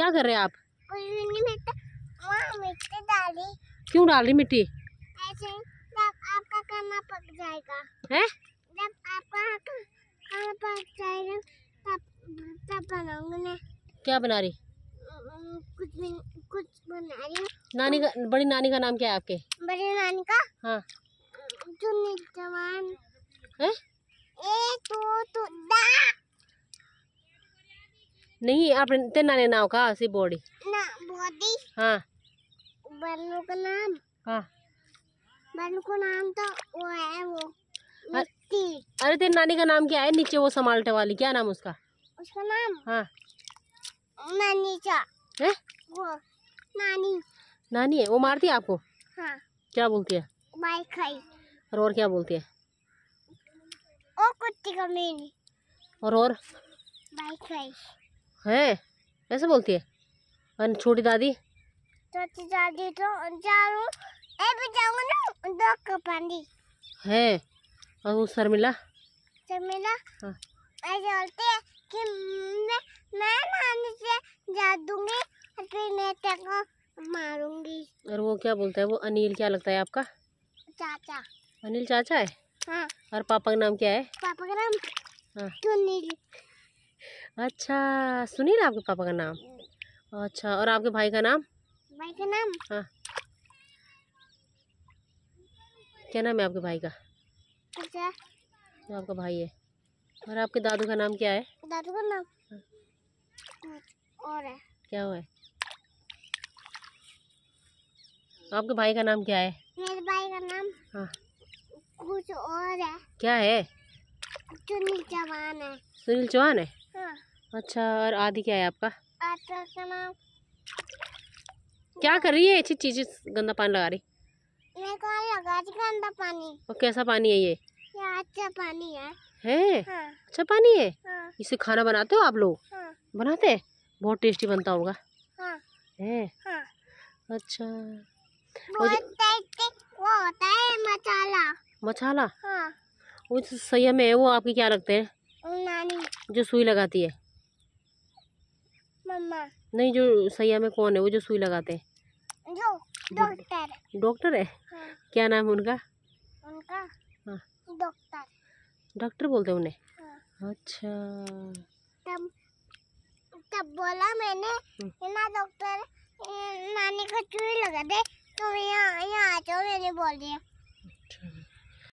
क्या कर रहे हैं आप डाली क्यों रही मिट्टी आपका खाना पक जाएगा है? जब आपका खाना पक जाएगा तब तब बनाऊंगी क्या बना रही कुछ भी, कुछ बना रही नानी का बड़ी नानी का नाम क्या है आपके बड़ी नानी का हाँ जवान है ए तो, तो दा नहीं आपने ते नाने नाव का सी बॉडी ना बॉडी हाँ बन्नू का नाम हाँ बन्नू का नाम तो वो है वो मिट्टी अरे ते नानी का नाम क्या है नीचे वो संभालने वाली क्या नाम उसका उसका नाम हाँ मनीषा है वो नानी नानी है वो मारती है आपको हाँ क्या बोलती है बाइक खाई और और क्या बोलती है ओ कुत्ती का मेरी और और बाइक खाई है ऐसे बोलती है और छोटी दादी छोटी दादी तो ना दो जाऊँ है और वो शर्मिला शर्मिला हाँ। ऐसे बोलते है कि मैं मैं नानी से जा दूंगी फिर मैं तेरे मारूंगी और वो क्या बोलता है वो अनिल क्या लगता है आपका चाचा अनिल चाचा है हाँ। और पापा का नाम क्या है पापा का नाम हाँ। तो अच्छा सुनील आपके पापा का नाम अच्छा और आपके भाई का नाम भाई का नाम हाँ क्या नाम है आपके भाई का अच्छा आपका भाई है और आपके दादू का नाम क्या है दादू का नाम हाँ। और है क्या हुआ है आपके भाई का नाम क्या है मेरे भाई का नाम हाँ कुछ और है क्या है सुनील चौहान है सुनील चौहान है हाँ। अच्छा और आदि क्या है आपका क्या कर रही है अच्छी चीज गंदा पानी लगा रही मैं लगा गंदा पानी और कैसा पानी है ये अच्छा पानी है है हाँ। अच्छा पानी है हाँ। इसे खाना बनाते हो आप लोग हाँ। बनाते बहुत टेस्टी बनता होगा हाँ। है हाँ। अच्छा बहुत वो होता है मसाला मसाला हाँ। वो सयम है वो आपके क्या लगते हैं जो सुई लगाती है मम्मा नहीं जो सैया में कौन है वो जो सुई लगाते हैं जो डॉक्टर डॉक्टर है हाँ। क्या नाम है उनका उनका हाँ डॉक्टर डॉक्टर बोलते हैं उन्हें हाँ। अच्छा तब तब बोला मैंने ना डॉक्टर नानी को सुई लगा दे तो यहाँ यहाँ आ जाओ मैंने बोल दिया